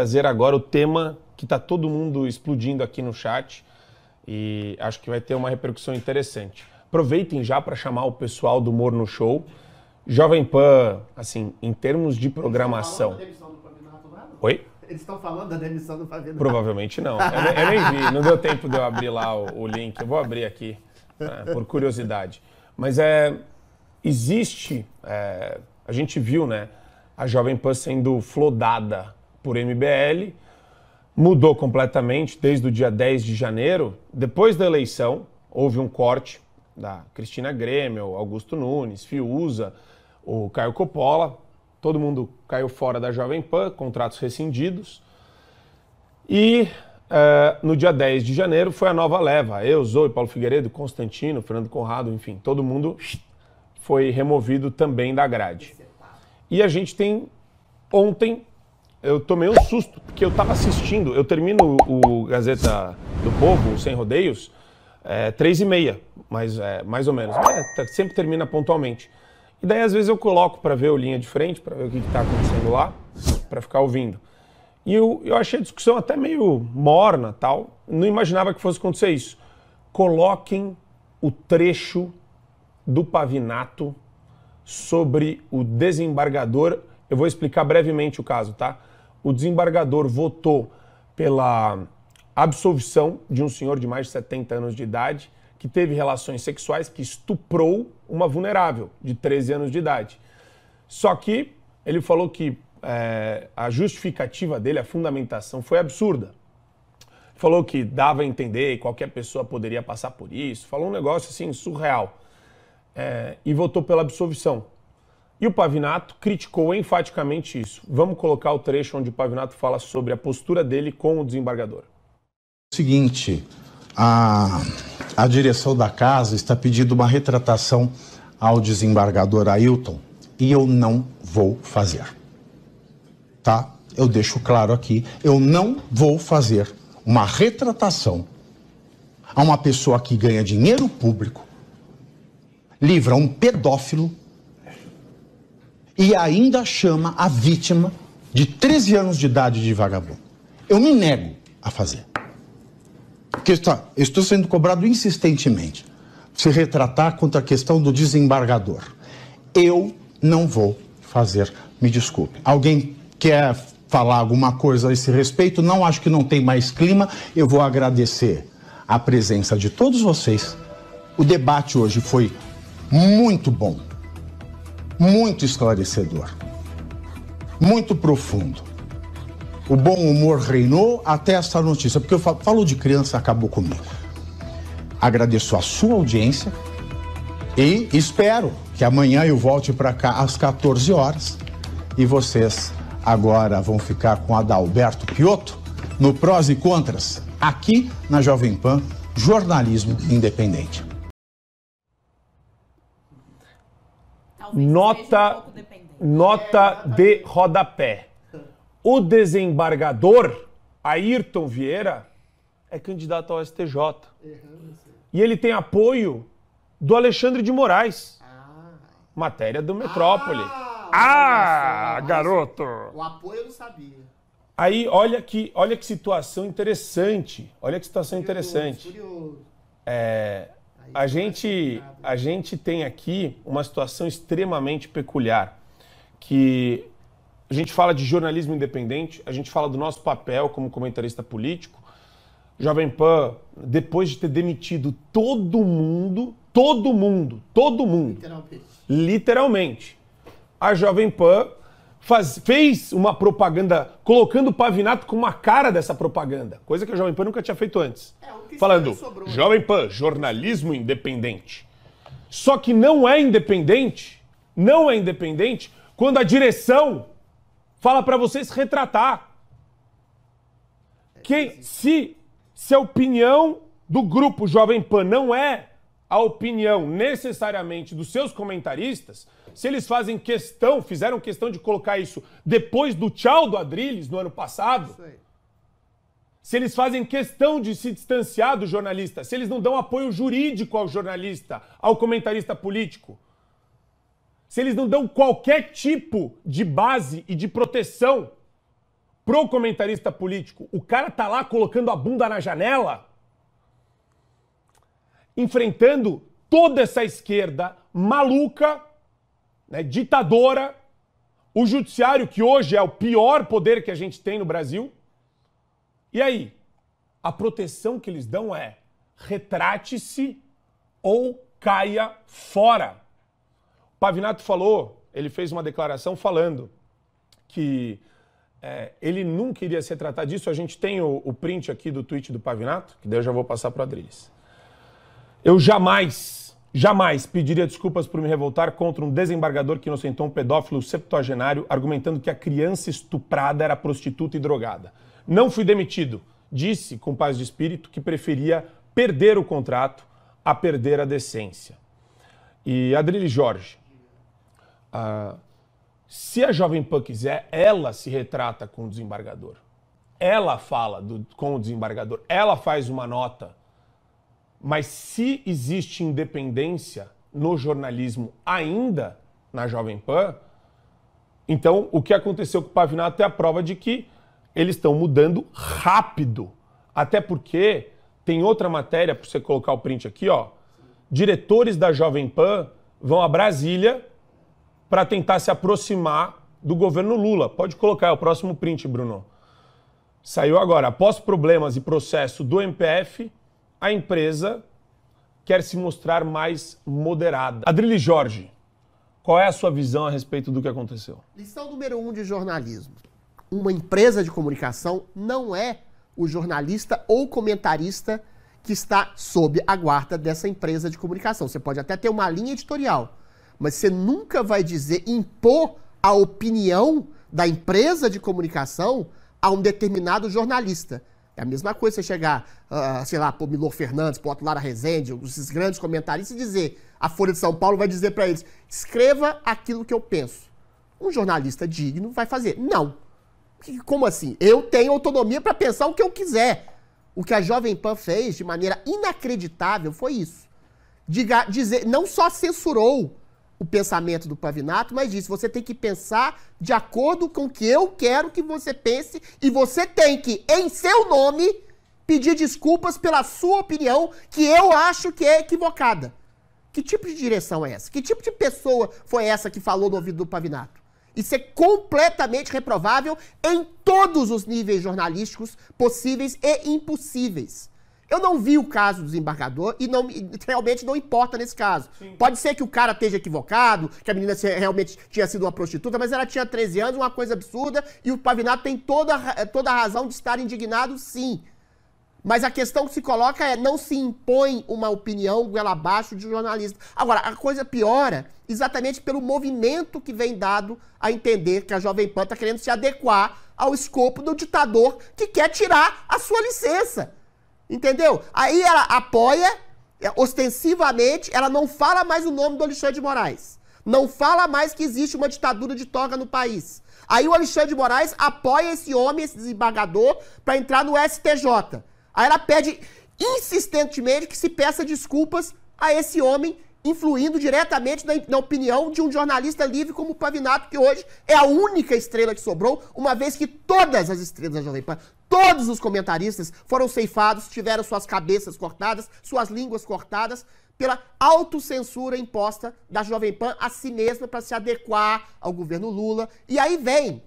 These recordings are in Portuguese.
trazer agora o tema que está todo mundo explodindo aqui no chat e acho que vai ter uma repercussão interessante. Aproveitem já para chamar o pessoal do Morno no Show. Jovem Pan, assim, em termos de programação. Oi? Eles estão falando da demissão do Pavinato? Provavelmente não. Eu, eu, nem vi, não deu tempo de eu abrir lá o, o link. Eu vou abrir aqui, né, por curiosidade. Mas é, existe, é, a gente viu, né, a Jovem Pan sendo flodada por MBL, mudou completamente desde o dia 10 de janeiro. Depois da eleição, houve um corte da Cristina Grêmio, Augusto Nunes, Fiuza, o Caio Coppola. Todo mundo caiu fora da Jovem Pan, contratos rescindidos. E uh, no dia 10 de janeiro foi a nova leva. Eu, Zoe, Paulo Figueiredo, Constantino, Fernando Conrado, enfim, todo mundo foi removido também da grade. E a gente tem ontem eu tomei um susto, porque eu tava assistindo, eu termino o Gazeta do Povo, Sem Rodeios, é, três e meia, mas, é, mais ou menos. É, tá, sempre termina pontualmente. E daí, às vezes, eu coloco para ver o linha de frente, para ver o que, está acontecendo lá, para ficar ouvindo. E eu, eu achei a discussão até meio morna tal. Não imaginava que fosse acontecer isso. Coloquem o trecho do pavinato sobre o desembargador. Eu vou explicar brevemente o caso, tá? o desembargador votou pela absolvição de um senhor de mais de 70 anos de idade que teve relações sexuais, que estuprou uma vulnerável de 13 anos de idade. Só que ele falou que é, a justificativa dele, a fundamentação, foi absurda. Falou que dava a entender, qualquer pessoa poderia passar por isso. Falou um negócio assim surreal. É, e votou pela absolvição. E o Pavinato criticou enfaticamente isso. Vamos colocar o trecho onde o Pavinato fala sobre a postura dele com o desembargador. seguinte, a, a direção da casa está pedindo uma retratação ao desembargador Ailton e eu não vou fazer. Tá? Eu deixo claro aqui, eu não vou fazer uma retratação a uma pessoa que ganha dinheiro público, livra um pedófilo e ainda chama a vítima de 13 anos de idade de vagabundo. Eu me nego a fazer. Porque está, estou sendo cobrado insistentemente se retratar contra a questão do desembargador. Eu não vou fazer, me desculpe. Alguém quer falar alguma coisa a esse respeito? Não acho que não tem mais clima. Eu vou agradecer a presença de todos vocês. O debate hoje foi muito bom muito esclarecedor, muito profundo. O bom humor reinou até esta notícia, porque eu falo, falo de criança, acabou comigo. Agradeço a sua audiência e espero que amanhã eu volte para cá às 14 horas e vocês agora vão ficar com Adalberto Piotto no Prós e Contras, aqui na Jovem Pan, jornalismo independente. nota, um nota é, de rodapé. O desembargador Ayrton Vieira é candidato ao STJ. Uhum. E ele tem apoio do Alexandre de Moraes. Ah. Matéria do Metrópole. Ah, ah garoto! O apoio eu não sabia. Aí, olha que, olha que situação interessante. Olha que situação curioso, interessante. Curioso. É, a gente, a né? gente tem aqui uma situação extremamente peculiar, que a gente fala de jornalismo independente, a gente fala do nosso papel como comentarista político. Jovem Pan, depois de ter demitido todo mundo, todo mundo, todo mundo, literalmente, literalmente a Jovem Pan faz, fez uma propaganda colocando o Pavinato com uma cara dessa propaganda, coisa que o Jovem Pan nunca tinha feito antes. É, Falando, sobrou, né? Jovem Pan, jornalismo independente. Só que não é independente, não é independente quando a direção fala para se retratar. Que se, se a opinião do grupo Jovem Pan não é a opinião necessariamente dos seus comentaristas, se eles fazem questão, fizeram questão de colocar isso depois do tchau do Adrilles no ano passado, se eles fazem questão de se distanciar do jornalista, se eles não dão apoio jurídico ao jornalista, ao comentarista político, se eles não dão qualquer tipo de base e de proteção pro comentarista político, o cara tá lá colocando a bunda na janela enfrentando toda essa esquerda maluca, né, ditadora, o judiciário que hoje é o pior poder que a gente tem no Brasil. E aí, a proteção que eles dão é retrate-se ou caia fora. O Pavinato falou, ele fez uma declaração falando que é, ele nunca iria se tratar disso. A gente tem o, o print aqui do tweet do Pavinato, que daí eu já vou passar para o eu jamais, jamais pediria desculpas por me revoltar contra um desembargador que inocentou um pedófilo septuagenário argumentando que a criança estuprada era prostituta e drogada. Não fui demitido. Disse, com paz de espírito, que preferia perder o contrato a perder a decência. E Adrilho Jorge, uh, se a Jovem Pan quiser, ela se retrata com o desembargador. Ela fala do, com o desembargador. Ela faz uma nota mas se existe independência no jornalismo ainda na Jovem Pan, então o que aconteceu com o Pavinato é a prova de que eles estão mudando rápido. Até porque tem outra matéria para você colocar o print aqui, ó. Diretores da Jovem Pan vão a Brasília para tentar se aproximar do governo Lula. Pode colocar é o próximo print, Bruno. Saiu agora. Após problemas e processo do MPF, a empresa quer se mostrar mais moderada. Adrilho Jorge, qual é a sua visão a respeito do que aconteceu? Lição número um de jornalismo: uma empresa de comunicação não é o jornalista ou comentarista que está sob a guarda dessa empresa de comunicação. Você pode até ter uma linha editorial, mas você nunca vai dizer impor a opinião da empresa de comunicação a um determinado jornalista. É a mesma coisa você chegar, uh, sei lá, pro Milor Fernandes, pro Otto Lara Rezende, esses grandes comentaristas, e dizer, a Folha de São Paulo vai dizer para eles, escreva aquilo que eu penso. Um jornalista digno vai fazer. Não. Como assim? Eu tenho autonomia para pensar o que eu quiser. O que a Jovem Pan fez de maneira inacreditável foi isso. Diga, dizer, não só censurou o pensamento do Pavinato, mas disse: você tem que pensar de acordo com o que eu quero que você pense e você tem que, em seu nome, pedir desculpas pela sua opinião, que eu acho que é equivocada. Que tipo de direção é essa? Que tipo de pessoa foi essa que falou no ouvido do Pavinato? Isso é completamente reprovável em todos os níveis jornalísticos possíveis e impossíveis. Eu não vi o caso do desembargador e não, realmente não importa nesse caso. Sim. Pode ser que o cara esteja equivocado, que a menina realmente tinha sido uma prostituta, mas ela tinha 13 anos, uma coisa absurda, e o Pavinato tem toda, eh, toda a razão de estar indignado, sim. Mas a questão que se coloca é não se impõe uma opinião goela abaixo de jornalista. Agora, a coisa piora exatamente pelo movimento que vem dado a entender que a Jovem Pan está querendo se adequar ao escopo do ditador que quer tirar a sua licença. Entendeu? Aí ela apoia é, ostensivamente, ela não fala mais o nome do Alexandre de Moraes. Não fala mais que existe uma ditadura de toga no país. Aí o Alexandre de Moraes apoia esse homem, esse desembargador, para entrar no STJ. Aí ela pede insistentemente que se peça desculpas a esse homem influindo diretamente na, na, opinião de um jornalista livre como o Pavinato, que hoje é a única estrela que sobrou, uma vez que todas as estrelas da Jovem Pan, todos os comentaristas foram ceifados, tiveram suas cabeças cortadas, suas línguas cortadas, pela autocensura imposta da Jovem Pan a si mesma para se adequar ao governo Lula. E aí vem,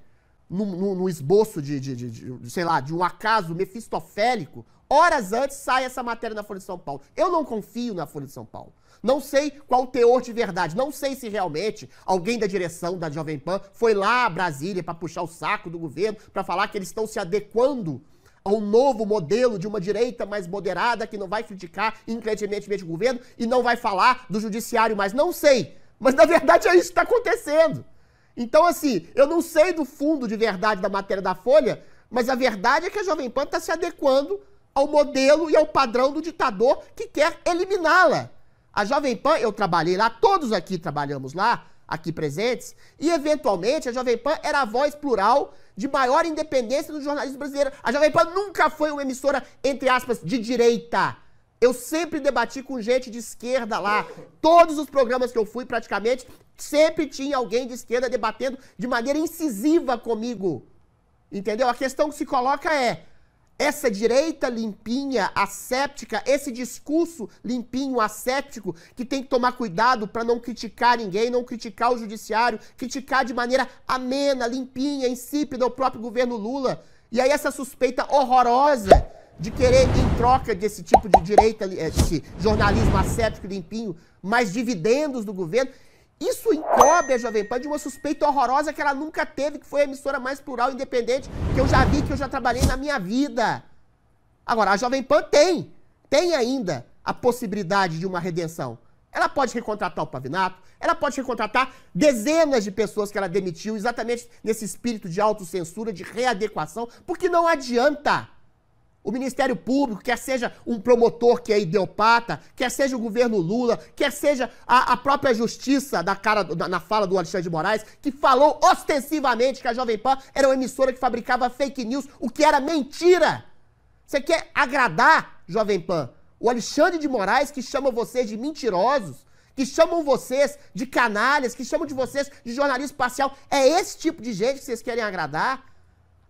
no, no, no esboço de, de, de, de, sei lá, de um acaso mefistofélico, horas antes sai essa matéria na Folha de São Paulo. Eu não confio na Folha de São Paulo. Não sei qual o teor de verdade. Não sei se realmente alguém da direção da Jovem Pan foi lá a Brasília para puxar o saco do governo, para falar que eles estão se adequando ao novo modelo de uma direita mais moderada que não vai criticar inclementemente o governo e não vai falar do judiciário mais. Não sei. Mas na verdade é isso que está acontecendo. Então, assim, eu não sei do fundo de verdade da matéria da Folha, mas a verdade é que a Jovem Pan está se adequando ao modelo e ao padrão do ditador que quer eliminá-la. A Jovem Pan, eu trabalhei lá, todos aqui trabalhamos lá, aqui presentes, e eventualmente a Jovem Pan era a voz plural de maior independência do jornalismo brasileiro. A Jovem Pan nunca foi uma emissora, entre aspas, de direita. Eu sempre debati com gente de esquerda lá. Todos os programas que eu fui, praticamente, sempre tinha alguém de esquerda debatendo de maneira incisiva comigo. Entendeu? A questão que se coloca é: essa direita limpinha, asséptica, esse discurso limpinho, asséptico, que tem que tomar cuidado para não criticar ninguém, não criticar o judiciário, criticar de maneira amena, limpinha, insípida o próprio governo Lula. E aí essa suspeita horrorosa de querer, em troca desse tipo de direita, eh, esse jornalismo asséptico limpinho, mais dividendos do governo. Isso encobre a Jovem Pan de uma suspeita horrorosa que ela nunca teve, que foi a emissora mais plural e independente que eu já vi, que eu já trabalhei na minha vida. Agora, a Jovem Pan tem, tem ainda a possibilidade de uma redenção. Ela pode recontratar o Pavinato, ela pode recontratar dezenas de pessoas que ela demitiu, exatamente nesse espírito de autocensura, de readequação, porque não adianta. O Ministério Público, quer seja um promotor que é ideopata, quer seja o governo Lula, quer seja a, a própria justiça da cara, da, na fala do Alexandre de Moraes, que falou ostensivamente que a Jovem Pan era uma emissora que fabricava fake news, o que era mentira. Você quer agradar, Jovem Pan? O Alexandre de Moraes, que chama vocês de mentirosos, que chamam vocês de canalhas, que chamam de vocês de jornalismo parcial. É esse tipo de gente que vocês querem agradar?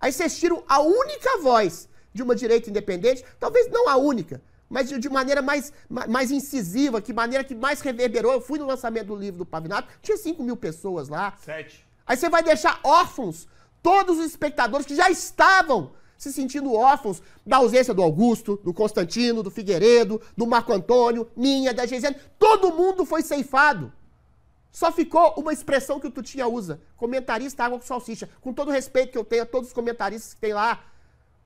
Aí vocês tiram a única voz de uma direita independente, talvez não a única, mas de, de maneira mais, mais incisiva, que maneira que mais reverberou. Eu fui no lançamento do livro do Pavinato, tinha 5 mil pessoas lá. Sete. Aí você vai deixar órfãos todos os espectadores que já estavam se sentindo órfãos da ausência do Augusto, do Constantino, do Figueiredo, do Marco Antônio, minha, da Gisele Todo mundo foi ceifado. Só ficou uma expressão que o Tutinha usa, comentarista água com salsicha. Com todo o respeito que eu tenho a todos os comentaristas que tem lá,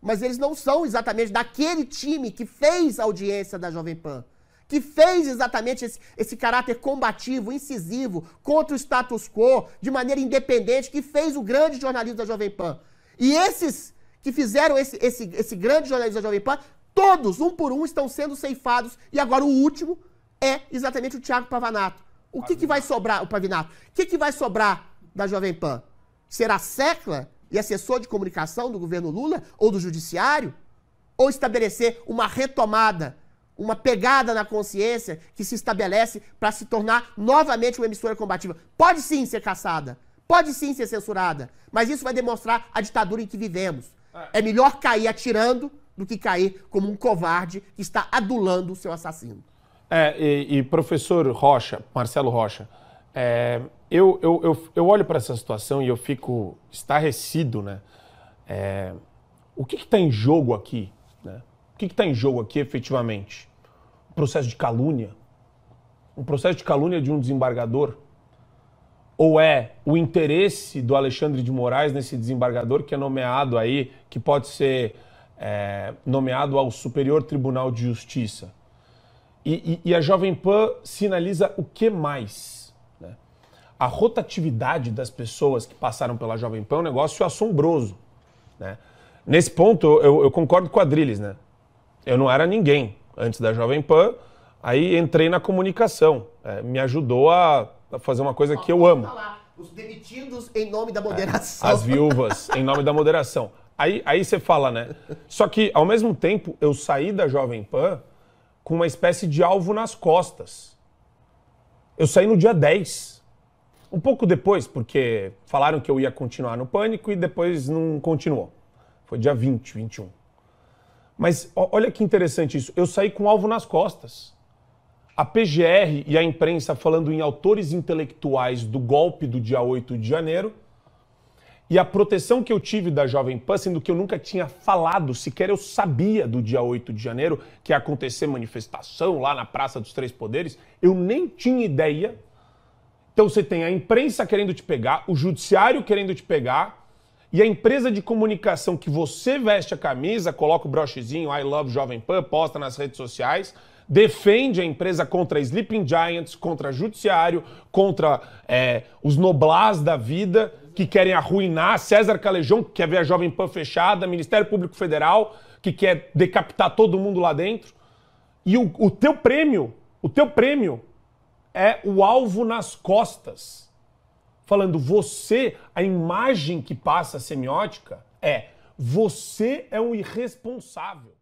mas eles não são exatamente daquele time que fez a audiência da Jovem Pan, que fez exatamente esse, esse caráter combativo, incisivo, contra o status quo, de maneira independente, que fez o grande jornalismo da Jovem Pan. E esses que fizeram esse, esse, esse grande jornalismo da Jovem Pan, todos, um por um, estão sendo ceifados, e agora o último é exatamente o Thiago Pavanato. O que, que vai sobrar, o Pavinato? O que, que vai sobrar da Jovem Pan? Será a Secla? e assessor de comunicação do governo Lula ou do judiciário, ou estabelecer uma retomada, uma pegada na consciência que se estabelece para se tornar novamente uma emissora combativa. Pode sim ser caçada, pode sim ser censurada, mas isso vai demonstrar a ditadura em que vivemos. É melhor cair atirando do que cair como um covarde que está adulando o seu assassino. É, e, e professor Rocha, Marcelo Rocha, é, eu, eu, eu, eu, olho para essa situação e eu fico estarrecido, né? É, o que está em jogo aqui? Né? O que está em jogo aqui efetivamente? Um processo de calúnia? Um processo de calúnia de um desembargador? Ou é o interesse do Alexandre de Moraes nesse desembargador que é nomeado aí, que pode ser é, nomeado ao Superior Tribunal de Justiça? E, e, e a Jovem Pan sinaliza o que mais? a rotatividade das pessoas que passaram pela Jovem Pan é um negócio assombroso. Né? Nesse ponto, eu, eu concordo com a Adriles, né? Eu não era ninguém antes da Jovem Pan, aí entrei na comunicação. É, me ajudou a fazer uma coisa que eu amo. Os demitidos em nome da moderação. É, as viúvas em nome da moderação. Aí, aí você fala, né? Só que, ao mesmo tempo, eu saí da Jovem Pan com uma espécie de alvo nas costas. Eu saí no dia 10 um pouco depois, porque falaram que eu ia continuar no Pânico e depois não continuou. Foi dia 20, 21. Mas olha que interessante isso. Eu saí com um alvo nas costas. A PGR e a imprensa falando em autores intelectuais do golpe do dia 8 de janeiro e a proteção que eu tive da Jovem Pan, sendo que eu nunca tinha falado, sequer eu sabia do dia 8 de janeiro que ia acontecer manifestação lá na Praça dos Três Poderes, eu nem tinha ideia então você tem a imprensa querendo te pegar, o judiciário querendo te pegar, e a empresa de comunicação que você veste a camisa, coloca o brochezinho I Love Jovem Pan, posta nas redes sociais, defende a empresa contra Sleeping Giants, contra judiciário, contra é, os noblás da vida que querem arruinar, César Calejão, que quer ver a Jovem Pan fechada, Ministério Público Federal, que quer decapitar todo mundo lá dentro. E o, o teu prêmio, o teu prêmio é o alvo nas costas. Falando, você, a imagem que passa a semiótica é você é um irresponsável.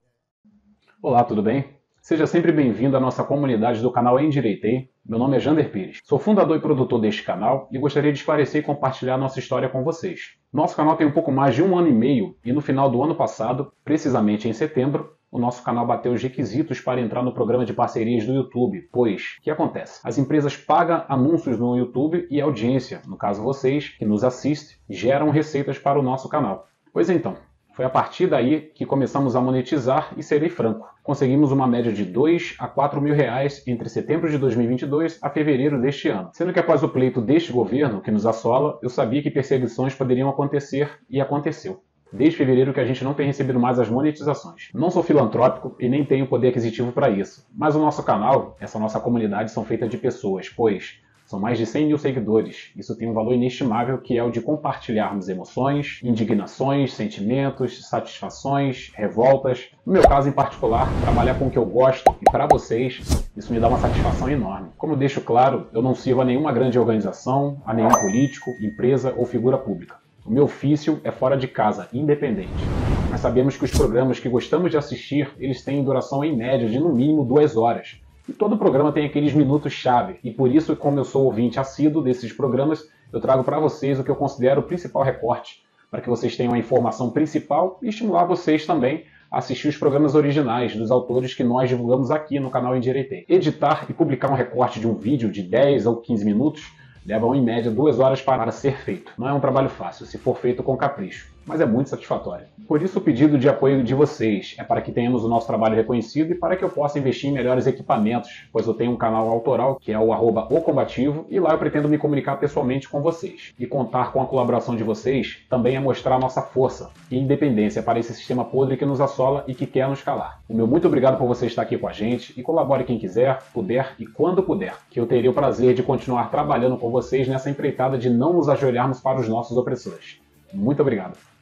Olá, tudo bem? Seja sempre bem-vindo à nossa comunidade do canal Endireitei. Meu nome é Jander Pires, sou fundador e produtor deste canal e gostaria de esclarecer e compartilhar nossa história com vocês. Nosso canal tem um pouco mais de um ano e meio e no final do ano passado, precisamente em setembro, o nosso canal bateu os requisitos para entrar no programa de parcerias do YouTube, pois o que acontece? As empresas pagam anúncios no YouTube e a audiência, no caso vocês que nos assiste, geram receitas para o nosso canal. Pois então, foi a partir daí que começamos a monetizar e serei franco. Conseguimos uma média de 2 a 4 mil reais entre setembro de 2022 a fevereiro deste ano. Sendo que após o pleito deste governo que nos assola, eu sabia que perseguições poderiam acontecer e aconteceu desde fevereiro que a gente não tem recebido mais as monetizações. Não sou filantrópico e nem tenho poder aquisitivo para isso, mas o nosso canal, essa nossa comunidade são feitas de pessoas, pois são mais de 100 mil seguidores. Isso tem um valor inestimável que é o de compartilharmos emoções, indignações, sentimentos, satisfações, revoltas. No meu caso em particular, trabalhar com o que eu gosto e para vocês, isso me dá uma satisfação enorme. Como deixo claro, eu não sirvo a nenhuma grande organização, a nenhum político, empresa ou figura pública. O meu ofício é fora de casa, independente. Mas sabemos que os programas que gostamos de assistir, eles têm duração em média de no mínimo duas horas. E todo programa tem aqueles minutos-chave, e por isso, como eu sou ouvinte assíduo desses programas, eu trago para vocês o que eu considero o principal recorte, para que vocês tenham a informação principal e estimular vocês também a assistir os programas originais dos autores que nós divulgamos aqui no canal Endireitei. Editar e publicar um recorte de um vídeo de 10 ou 15 minutos levam em média duas horas para ser feito. Não é um trabalho fácil, se for feito com capricho mas é muito satisfatória. Por isso, o pedido de apoio de vocês é para que tenhamos o nosso trabalho reconhecido e para que eu possa investir em melhores equipamentos, pois eu tenho um canal autoral que é o arroba o combativo e lá eu pretendo me comunicar pessoalmente com vocês. E contar com a colaboração de vocês também é mostrar nossa força e independência para esse sistema podre que nos assola e que quer nos calar. O meu muito obrigado por você estar aqui com a gente e colabore quem quiser, puder e quando puder, que eu terei o prazer de continuar trabalhando com vocês nessa empreitada de não nos ajoelharmos para os nossos opressores. Muito obrigado.